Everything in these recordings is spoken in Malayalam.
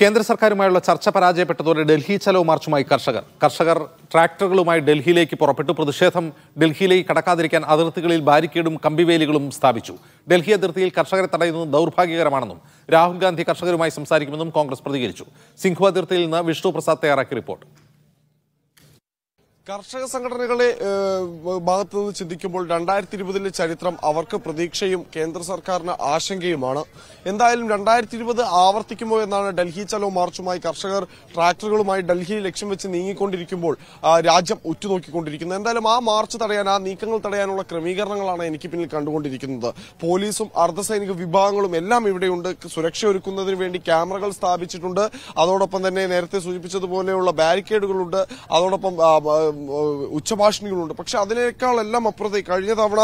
കേന്ദ്ര സർക്കാരുമായുള്ള ചർച്ച പരാജയപ്പെട്ടതോടെ ഡൽഹി ചലോ മാർച്ചുമായി കർഷകർ കർഷകർ ട്രാക്ടറുകളുമായി ഡൽഹിയിലേക്ക് പുറപ്പെട്ടു പ്രതിഷേധം ഡൽഹിയിലേക്ക് കടക്കാതിരിക്കാൻ അതിർത്തികളിൽ ബാരിക്കേഡും കമ്പിവേലികളും സ്ഥാപിച്ചു ഡൽഹി അതിർത്തിയിൽ കർഷകരെ തടയുന്നത് ദൗർഭാഗ്യകരമാണെന്നും രാഹുൽ ഗാന്ധി കർഷകരുമായി സംസാരിക്കുമെന്നും കോൺഗ്രസ് പ്രതികരിച്ചു സിംഘു അതിർത്തിയിൽ നിന്ന് വിഷ്ണു പ്രസാദ് തയ്യാറാക്കി റിപ്പോർട്ട് കർഷക സംഘടനകളെ ഭാഗത്ത് നിന്ന് ചിന്തിക്കുമ്പോൾ രണ്ടായിരത്തി ഇരുപതിലെ ചരിത്രം അവർക്ക് പ്രതീക്ഷയും കേന്ദ്ര സർക്കാരിന് ആശങ്കയുമാണ് എന്തായാലും രണ്ടായിരത്തി ഇരുപത് ആവർത്തിക്കുമോ എന്നാണ് ഡൽഹി ചലോ മാർച്ചുമായി കർഷകർ ട്രാക്ടറുകളുമായി ഡൽഹി ലക്ഷ്യം വെച്ച് നീങ്ങിക്കൊണ്ടിരിക്കുമ്പോൾ രാജ്യം ഉറ്റുനോക്കിക്കൊണ്ടിരിക്കുന്നത് എന്തായാലും ആ മാർച്ച് തടയാൻ ആ നീക്കങ്ങൾ തടയാനുള്ള ക്രമീകരണങ്ങളാണ് എനിക്ക് പിന്നിൽ കണ്ടുകൊണ്ടിരിക്കുന്നത് പോലീസും അർദ്ധസൈനിക വിഭാഗങ്ങളും എല്ലാം ഇവിടെയുണ്ട് സുരക്ഷ ഒരുക്കുന്നതിന് വേണ്ടി ക്യാമറകൾ സ്ഥാപിച്ചിട്ടുണ്ട് അതോടൊപ്പം തന്നെ നേരത്തെ സൂചിപ്പിച്ചതുപോലെയുള്ള ബാരിക്കേഡുകളുണ്ട് അതോടൊപ്പം ഉച്ചഭാഷണികളുണ്ട് പക്ഷെ അതിനേക്കാളെല്ലാം അപ്പുറത്തേക്ക് കഴിഞ്ഞ തവണ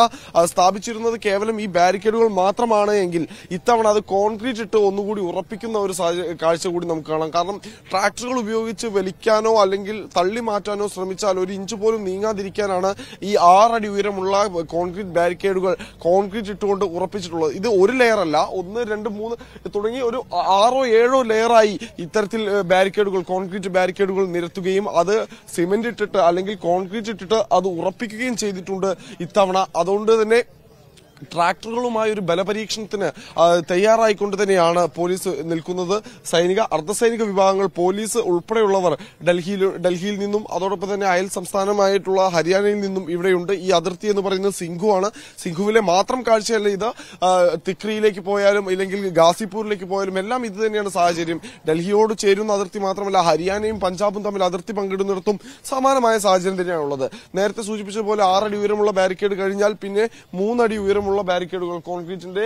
സ്ഥാപിച്ചിരുന്നത് കേവലം ഈ ബാരിക്കേഡുകൾ മാത്രമാണ് എങ്കിൽ ഇത്തവണ അത് കോൺക്രീറ്റ് ഇട്ട് ഒന്നുകൂടി ഉറപ്പിക്കുന്ന ഒരു കാഴ്ച കൂടി നമുക്ക് കാണാം കാരണം ട്രാക്ടറുകൾ ഉപയോഗിച്ച് വലിക്കാനോ അല്ലെങ്കിൽ തള്ളി മാറ്റാനോ ശ്രമിച്ചാൽ ഒരു ഇഞ്ച് പോലും നീങ്ങാതിരിക്കാനാണ് ഈ ആറടി ഉയരമുള്ള കോൺക്രീറ്റ് ബാരിക്കേഡുകൾ കോൺക്രീറ്റ് ഇട്ടുകൊണ്ട് ഉറപ്പിച്ചിട്ടുള്ളത് ഇത് ഒരു ലെയർ അല്ല ഒന്ന് രണ്ട് മൂന്ന് തുടങ്ങി ഒരു ആറോ ഏഴോ ലെയറായി ഇത്തരത്തിൽ ബാരിക്കേഡുകൾ കോൺക്രീറ്റ് ബാരിക്കേഡുകൾ നിരത്തുകയും അത് സിമെന്റ് ഇട്ടിട്ട് അല്ലെങ്കിൽ അല്ലെങ്കിൽ കോൺക്രീറ്റ് ഇട്ടിട്ട് അത് ഉറപ്പിക്കുകയും ചെയ്തിട്ടുണ്ട് ഇത്തവണ അതുകൊണ്ട് തന്നെ ട്രാക്ടറുകളുമായി ഒരു ബലപരീക്ഷണത്തിന് തയ്യാറായിക്കൊണ്ട് തന്നെയാണ് പോലീസ് നിൽക്കുന്നത് സൈനിക അർദ്ധസൈനിക വിഭാഗങ്ങൾ പോലീസ് ഉൾപ്പെടെയുള്ളവർ ഡൽഹിയിൽ ഡൽഹിയിൽ നിന്നും അതോടൊപ്പം തന്നെ അയൽ സംസ്ഥാനമായിട്ടുള്ള ഹരിയാനയിൽ നിന്നും ഇവിടെയുണ്ട് ഈ അതിർത്തി എന്ന് പറയുന്നത് സിംഘു ആണ് സിംഘുവിലെ മാത്രം കാഴ്ചയല്ല ഇത് തിക്രിയിലേക്ക് പോയാലും ഇല്ലെങ്കിൽ ഗാസിപ്പൂരിലേക്ക് പോയാലും എല്ലാം ഇത് തന്നെയാണ് സാഹചര്യം ഡൽഹിയോട് ചേരുന്ന അതിർത്തി മാത്രമല്ല ഹരിയാനയും പഞ്ചാബും തമ്മിൽ അതിർത്തി പങ്കിടുന്നിടത്തും സമാനമായ സാഹചര്യം തന്നെയാണുള്ളത് നേരത്തെ സൂചിപ്പിച്ചതുപോലെ ആറടി ഉയരമുള്ള ബാരിക്കേഡ് കഴിഞ്ഞാൽ പിന്നെ മൂന്നടി ഉയരം ഉയരമുള്ള ബാരിക്കേഡുകൾ കോൺക്രീറ്റിന്റെ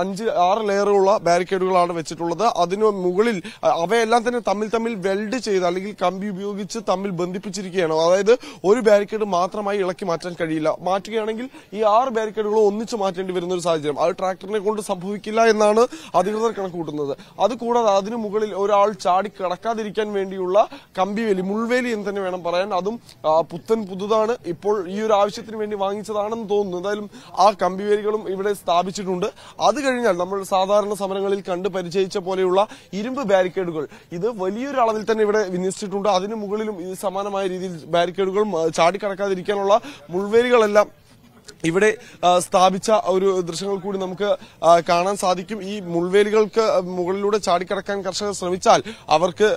അഞ്ച് ആറ് ലെയറുള്ള ബാരിക്കേഡുകളാണ് വെച്ചിട്ടുള്ളത് അതിനു മുകളിൽ അവയെല്ലാം തന്നെ തമ്മിൽ തമ്മിൽ വെൽഡ് ചെയ്ത് അല്ലെങ്കിൽ കമ്പി ഉപയോഗിച്ച് തമ്മിൽ ബന്ധിപ്പിച്ചിരിക്കുകയാണ് അതായത് ഒരു ബാരിക്കേഡ് മാത്രമായി ഇളക്കി മാറ്റാൻ കഴിയില്ല മാറ്റുകയാണെങ്കിൽ ഈ ആറ് ബാരിക്കേഡുകൾ ഒന്നിച്ച് മാറ്റേണ്ടി വരുന്ന ഒരു സാഹചര്യം അത് ട്രാക്ടറിനെ കൊണ്ട് സംഭവിക്കില്ല എന്നാണ് അധികൃതർ കൂട്ടുന്നത് അതുകൂടാതെ അതിനു മുകളിൽ ഒരാൾ ചാടി കടക്കാതിരിക്കാൻ വേണ്ടിയുള്ള കമ്പിവേലി മുൾവേലി എന്ന് തന്നെ വേണം പറയാൻ അതും പുത്തൻ പുതുതാണ് ഇപ്പോൾ ഈ ഒരു ആവശ്യത്തിന് വേണ്ടി വാങ്ങിച്ചതാണെന്ന് തോന്നുന്നു എന്തായാലും ആ കമ്പിവേലി കൈകാരികളും ഇവിടെ സ്ഥാപിച്ചിട്ടുണ്ട് അത് കഴിഞ്ഞാൽ നമ്മൾ സാധാരണ സമരങ്ങളിൽ കണ്ട് പരിചയിച്ച പോലെയുള്ള ഇരുമ്പ് ബാരിക്കേഡുകൾ ഇത് വലിയൊരു അളവിൽ തന്നെ ഇവിടെ വിന്യസിച്ചിട്ടുണ്ട് അതിനു മുകളിലും സമാനമായ രീതിയിൽ ബാരിക്കേഡുകളും ചാടിക്കടക്കാതിരിക്കാനുള്ള മുൾവേലികളെല്ലാം ഇവിടെ സ്ഥാപിച്ച ഒരു ദൃശ്യങ്ങൾ കൂടി നമുക്ക് കാണാൻ സാധിക്കും ഈ മുൾവേലികൾക്ക് മുകളിലൂടെ ചാടിക്കടക്കാൻ കർഷകർ ശ്രമിച്ചാൽ അവർക്ക്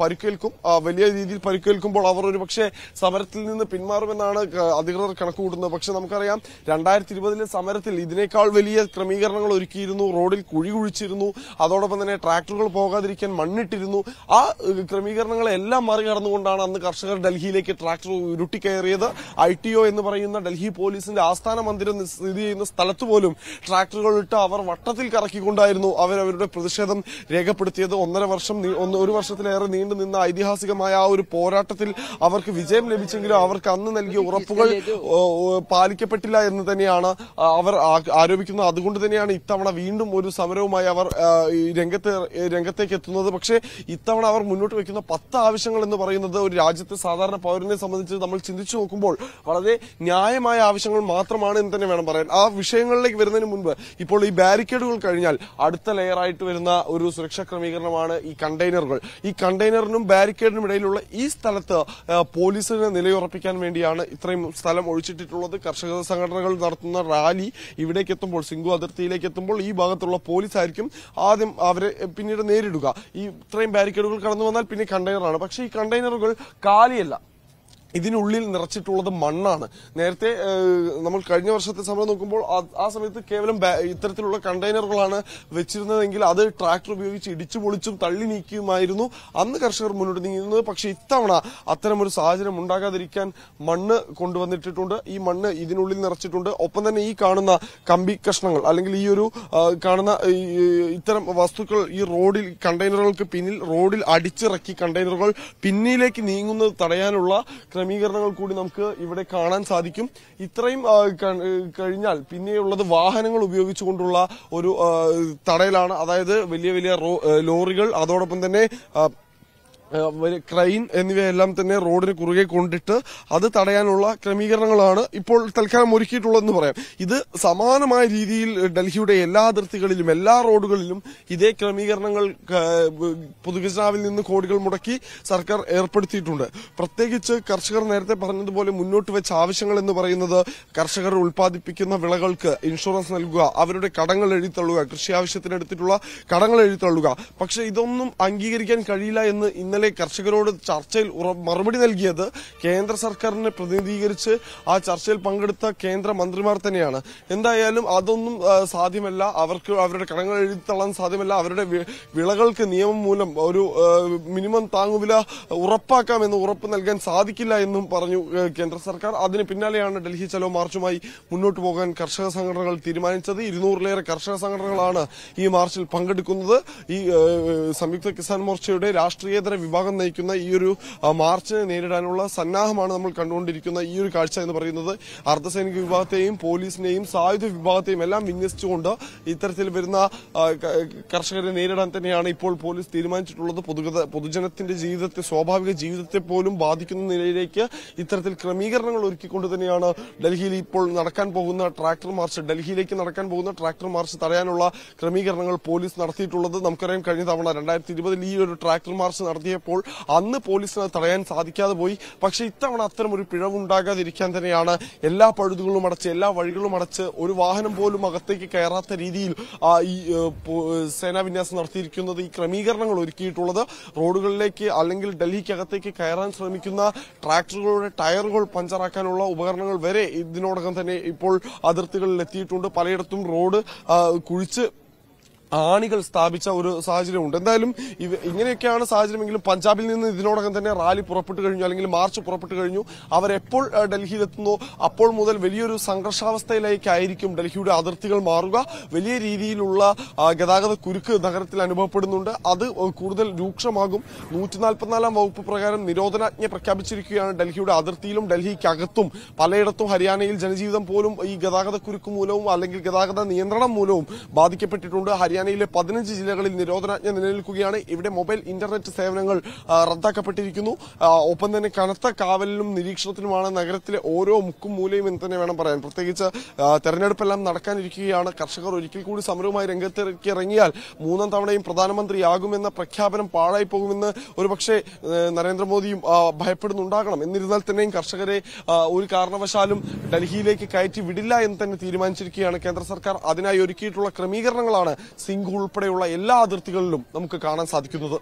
പരുക്കേൽക്കും വലിയ രീതിയിൽ പരുക്കേൽക്കുമ്പോൾ അവർ ഒരു പക്ഷേ സമരത്തിൽ നിന്ന് പിന്മാറുമെന്നാണ് അധികൃതർ കണക്കുകൂട്ടുന്നത് പക്ഷെ നമുക്കറിയാം രണ്ടായിരത്തി ഇരുപതിലെ സമരത്തിൽ ഇതിനേക്കാൾ വലിയ ക്രമീകരണങ്ങൾ ഒരുക്കിയിരുന്നു റോഡിൽ കുഴി കുഴിച്ചിരുന്നു അതോടൊപ്പം തന്നെ ട്രാക്ടറുകൾ പോകാതിരിക്കാൻ മണ്ണിട്ടിരുന്നു ആ ക്രമീകരണങ്ങളെല്ലാം മറികടന്നുകൊണ്ടാണ് അന്ന് കർഷകർ ഡൽഹിയിലേക്ക് ട്രാക്ടർ ഉരുട്ടിക്കയറിയത് ഐ ടി ഒ എന്ന് പറയുന്ന ഡൽഹി പോലീസിന്റെ ആസ്ഥാന മന്ദിരം സ്ഥിതി ചെയ്യുന്ന സ്ഥലത്ത് പോലും ട്രാക്ടറുകൾ ഇട്ട് അവർ വട്ടത്തിൽ കറക്കിക്കൊണ്ടായിരുന്നു അവരവരുടെ പ്രതിഷേധം രേഖപ്പെടുത്തിയത് ഒന്നര വർഷം ഒരു വർഷത്തിലേറെ നീണ്ടു നിന്ന ഐതിഹാസികമായ ആ ഒരു പോരാട്ടത്തിൽ അവർക്ക് വിജയം ലഭിച്ചെങ്കിലും അവർക്ക് അന്ന് നൽകിയ ഉറപ്പുകൾ പാലിക്കപ്പെട്ടില്ല എന്ന് തന്നെയാണ് അവർ ആരോപിക്കുന്നത് അതുകൊണ്ട് തന്നെയാണ് ഇത്തവണ വീണ്ടും ഒരു സമരവുമായി അവർ രംഗത്ത് രംഗത്തേക്ക് എത്തുന്നത് പക്ഷേ ഇത്തവണ അവർ മുന്നോട്ട് വെക്കുന്ന പത്ത് ആവശ്യങ്ങൾ എന്ന് പറയുന്നത് ഒരു രാജ്യത്തെ സാധാരണ പൗരനെ സംബന്ധിച്ച് നമ്മൾ ചിന്തിച്ചു നോക്കുമ്പോൾ വളരെ ന്യായമായ ആവശ്യങ്ങൾ മാത്രമാണ് എന്ന് തന്നെ വേണം പറയാൻ ആ വിഷയങ്ങളിലേക്ക് വരുന്നതിന് മുൻപ് ഇപ്പോൾ ഈ ബാരിക്കേഡുകൾ കഴിഞ്ഞാൽ അടുത്ത ലെയർ ആയിട്ട് വരുന്ന ഒരു സുരക്ഷാ ക്രമീകരണമാണ് ഈ കണ്ടെയ്നറുകൾ ഈ കണ്ടെയ്നറിനും ബാരിക്കേഡിനും ഇടയിലുള്ള ഈ സ്ഥലത്ത് പോലീസിനെ നിലയുറപ്പിക്കാൻ വേണ്ടിയാണ് ഇത്രയും സ്ഥലം ഒഴിച്ചിട്ടിട്ടുള്ളത് കർഷക സംഘടനകൾ നടത്തുന്ന റാലി ഇവിടേക്ക് എത്തുമ്പോൾ സിംഗു അതിർത്തിയിലേക്ക് എത്തുമ്പോൾ ഈ ഭാഗത്തുള്ള പോലീസ് ആയിരിക്കും ആദ്യം അവരെ പിന്നീട് നേരിടുക ഈ ഇത്രയും ബാരിക്കേഡുകൾ കടന്നു വന്നാൽ പിന്നെ കണ്ടെയ്നറാണ് പക്ഷേ ഈ കണ്ടെയ്നറുകൾ കാലിയല്ല ഇതിനുള്ളിൽ നിറച്ചിട്ടുള്ളത് മണ്ണാണ് നേരത്തെ നമ്മൾ കഴിഞ്ഞ വർഷത്തെ സമയം നോക്കുമ്പോൾ ആ സമയത്ത് കേവലം ഇത്തരത്തിലുള്ള കണ്ടെയ്നറുകളാണ് വെച്ചിരുന്നതെങ്കിൽ അത് ട്രാക്ടർ ഉപയോഗിച്ച് ഇടിച്ചു പൊളിച്ചും തള്ളി നീക്കിയുമായിരുന്നു അന്ന് കർഷകർ മുന്നോട്ട് നീങ്ങുന്നത് പക്ഷെ ഇത്തവണ അത്തരമൊരു സാഹചര്യം ഉണ്ടാകാതിരിക്കാൻ മണ്ണ് കൊണ്ടുവന്നിട്ടിട്ടുണ്ട് ഈ മണ്ണ് ഇതിനുള്ളിൽ നിറച്ചിട്ടുണ്ട് ഒപ്പം തന്നെ ഈ കാണുന്ന കമ്പി കഷ്ണങ്ങൾ അല്ലെങ്കിൽ ഈ ഒരു കാണുന്ന ഇത്തരം വസ്തുക്കൾ ഈ റോഡിൽ കണ്ടെയ്നറുകൾക്ക് പിന്നിൽ റോഡിൽ അടിച്ചിറക്കി കണ്ടെയ്നറുകൾ പിന്നിലേക്ക് നീങ്ങുന്നത് തടയാനുള്ള ക്രമീകരണങ്ങൾ കൂടി നമുക്ക് ഇവിടെ കാണാൻ സാധിക്കും ഇത്രയും കഴിഞ്ഞാൽ പിന്നെയുള്ളത് വാഹനങ്ങൾ ഉപയോഗിച്ചുകൊണ്ടുള്ള ഒരു തടയലാണ് അതായത് വലിയ വലിയ ലോറികൾ അതോടൊപ്പം തന്നെ ക്രൈൻ എന്നിവയെല്ലാം തന്നെ റോഡിന് കുറുകെ കൊണ്ടിട്ട് അത് തടയാനുള്ള ക്രമീകരണങ്ങളാണ് ഇപ്പോൾ തൽക്കാലം ഒരുക്കിയിട്ടുള്ളതെന്ന് പറയാം ഇത് സമാനമായ രീതിയിൽ ഡൽഹിയുടെ എല്ലാ അതിർത്തികളിലും എല്ലാ റോഡുകളിലും ഇതേ ക്രമീകരണങ്ങൾ പൊതുഗജനാവിൽ നിന്ന് കോടികൾ മുടക്കി സർക്കാർ ഏർപ്പെടുത്തിയിട്ടുണ്ട് പ്രത്യേകിച്ച് കർഷകർ നേരത്തെ പറഞ്ഞതുപോലെ മുന്നോട്ട് വെച്ച ആവശ്യങ്ങൾ എന്ന് പറയുന്നത് കർഷകർ ഉൽപ്പാദിപ്പിക്കുന്ന വിളകൾക്ക് ഇൻഷുറൻസ് നൽകുക അവരുടെ കടങ്ങൾ എഴുതിത്തള്ളുക കൃഷി ആവശ്യത്തിന് എടുത്തിട്ടുള്ള കടങ്ങൾ എഴുതിത്തള്ളുക പക്ഷേ ഇതൊന്നും അംഗീകരിക്കാൻ കഴിയില്ല എന്ന് ഇന്നലെ ഇന്നലെ കർഷകരോട് ചർച്ചയിൽ മറുപടി നൽകിയത് കേന്ദ്ര സർക്കാരിനെ പ്രതിനിധീകരിച്ച് ആ ചർച്ചയിൽ പങ്കെടുത്ത കേന്ദ്ര മന്ത്രിമാർ തന്നെയാണ് എന്തായാലും അതൊന്നും സാധ്യമല്ല അവർക്ക് അവരുടെ കടങ്ങൾ എഴുതിത്തള്ളാൻ സാധ്യമല്ല അവരുടെ വിളകൾക്ക് നിയമം മൂലം ഒരു മിനിമം താങ്ങുവില ഉറപ്പാക്കാമെന്ന് ഉറപ്പ് നൽകാൻ സാധിക്കില്ല എന്നും പറഞ്ഞു കേന്ദ്ര സർക്കാർ അതിന് പിന്നാലെയാണ് ഡൽഹി ചലോ മാർച്ചുമായി മുന്നോട്ട് പോകാൻ കർഷക സംഘടനകൾ തീരുമാനിച്ചത് ഇരുന്നൂറിലേറെ കർഷക സംഘടനകളാണ് ഈ മാർച്ചിൽ പങ്കെടുക്കുന്നത് ഈ സംയുക്ത കിസാൻ മോർച്ചയുടെ രാഷ്ട്രീയേതര വിഭാഗം നയിക്കുന്ന ഈ ഒരു മാർച്ചിനെ നേരിടാനുള്ള സന്നാഹമാണ് നമ്മൾ കണ്ടുകൊണ്ടിരിക്കുന്ന ഈ ഒരു കാഴ്ച എന്ന് പറയുന്നത് അർദ്ധസൈനിക വിഭാഗത്തെയും പോലീസിനെയും സായുധ വിഭാഗത്തെയും എല്ലാം വിന്യസിച്ചുകൊണ്ട് ഇത്തരത്തിൽ വരുന്ന കർഷകരെ നേരിടാൻ തന്നെയാണ് ഇപ്പോൾ പോലീസ് തീരുമാനിച്ചിട്ടുള്ളത് പൊതുഗത പൊതുജനത്തിന്റെ ജീവിതത്തെ സ്വാഭാവിക ജീവിതത്തെ പോലും ബാധിക്കുന്ന നിലയിലേക്ക് ഇത്തരത്തിൽ ക്രമീകരണങ്ങൾ ഒരുക്കിക്കൊണ്ട് തന്നെയാണ് ഡൽഹിയിൽ ഇപ്പോൾ നടക്കാൻ പോകുന്ന ട്രാക്ടർ മാർച്ച് ഡൽഹിയിലേക്ക് നടക്കാൻ പോകുന്ന ട്രാക്ടർ മാർച്ച് തടയാനുള്ള ക്രമീകരണങ്ങൾ പോലീസ് നടത്തിയിട്ടുള്ളത് നമുക്കറിയാം കഴിഞ്ഞ തവണ രണ്ടായിരത്തി ഇരുപതിൽ ഈ ഒരു ട്രാക്ടർ മാർച്ച് നടത്തിയ ഉണ്ടായപ്പോൾ അന്ന് പോലീസിന് തടയാൻ സാധിക്കാതെ പോയി പക്ഷേ ഇത്തവണ അത്തരം ഒരു പിഴവുണ്ടാകാതിരിക്കാൻ തന്നെയാണ് എല്ലാ പഴുതുകളും അടച്ച് എല്ലാ വഴികളും അടച്ച് ഒരു വാഹനം പോലും അകത്തേക്ക് കയറാത്ത രീതിയിൽ ഈ സേനാവിന്യാസം നടത്തിയിരിക്കുന്നത് ഈ ക്രമീകരണങ്ങൾ ഒരുക്കിയിട്ടുള്ളത് റോഡുകളിലേക്ക് അല്ലെങ്കിൽ ഡൽഹിക്കകത്തേക്ക് കയറാൻ ശ്രമിക്കുന്ന ട്രാക്ടറുകളുടെ ടയറുകൾ പഞ്ചറാക്കാനുള്ള ഉപകരണങ്ങൾ വരെ ഇതിനോടകം തന്നെ ഇപ്പോൾ അതിർത്തികളിൽ എത്തിയിട്ടുണ്ട് പലയിടത്തും റോഡ് കുഴിച്ച് ആണികൾ സ്ഥാപിച്ച ഒരു സാഹചര്യമുണ്ട് എന്തായാലും ഇങ്ങനെയൊക്കെയാണ് സാഹചര്യമെങ്കിലും പഞ്ചാബിൽ നിന്ന് ഇതിനോടകം തന്നെ റാലി പുറപ്പെട്ടു കഴിഞ്ഞു അല്ലെങ്കിൽ മാർച്ച് പുറപ്പെട്ടു കഴിഞ്ഞു അവരെപ്പോൾ ഡൽഹിയിലെത്തുന്നു അപ്പോൾ മുതൽ വലിയൊരു സംഘർഷാവസ്ഥയിലേക്കായിരിക്കും ഡൽഹിയുടെ അതിർത്തികൾ മാറുക വലിയ രീതിയിലുള്ള ഗതാഗത കുരുക്ക് നഗരത്തിൽ അനുഭവപ്പെടുന്നുണ്ട് അത് കൂടുതൽ രൂക്ഷമാകും നൂറ്റി നാൽപ്പത്തിനാലാം വകുപ്പ് പ്രകാരം നിരോധനാജ്ഞ പ്രഖ്യാപിച്ചിരിക്കുകയാണ് ഡൽഹിയുടെ അതിർത്തിയിലും ഡൽഹിക്കകത്തും പലയിടത്തും ഹരിയാനയിൽ ജനജീവിതം പോലും ഈ ഗതാഗത കുരുക്ക് മൂലവും അല്ലെങ്കിൽ ഗതാഗത നിയന്ത്രണം മൂലവും ബാധിക്കപ്പെട്ടിട്ടുണ്ട് ഹരിയാന ഹരിയാനയിലെ പതിനഞ്ച് ജില്ലകളിൽ നിരോധനാജ്ഞ നിലനിൽക്കുകയാണ് ഇവിടെ മൊബൈൽ ഇന്റർനെറ്റ് സേവനങ്ങൾ റദ്ദാക്കപ്പെട്ടിരിക്കുന്നു ഒപ്പം തന്നെ കനത്ത കാവലിലും നിരീക്ഷണത്തിലുമാണ് നഗരത്തിലെ ഓരോ മുക്കും മൂലയും എന്ന് തന്നെ വേണം പറയാൻ പ്രത്യേകിച്ച് തെരഞ്ഞെടുപ്പെല്ലാം നടക്കാനിരിക്കുകയാണ് കർഷകർ ഒരിക്കൽ കൂടി സമരവുമായി രംഗത്തേക്ക് ഇറങ്ങിയാൽ മൂന്നാം തവണയും പ്രധാനമന്ത്രിയാകുമെന്ന പ്രഖ്യാപനം പാഴായി പോകുമെന്ന് ഒരുപക്ഷെ നരേന്ദ്രമോദിയും ഭയപ്പെടുന്നുണ്ടാകണം എന്നിരുന്നാൽ തന്നെയും കർഷകരെ ഒരു കാരണവശാലും ഡൽഹിയിലേക്ക് കയറ്റി വിടില്ല എന്ന് തന്നെ തീരുമാനിച്ചിരിക്കുകയാണ് കേന്ദ്ര സർക്കാർ അതിനായി ഒരുക്കിയിട്ടുള്ള ക്രമീകരണങ്ങളാണ് സി സിംഗ് ഉൾപ്പെടെയുള്ള എല്ലാ അതിർത്തികളിലും നമുക്ക് കാണാൻ സാധിക്കുന്നത്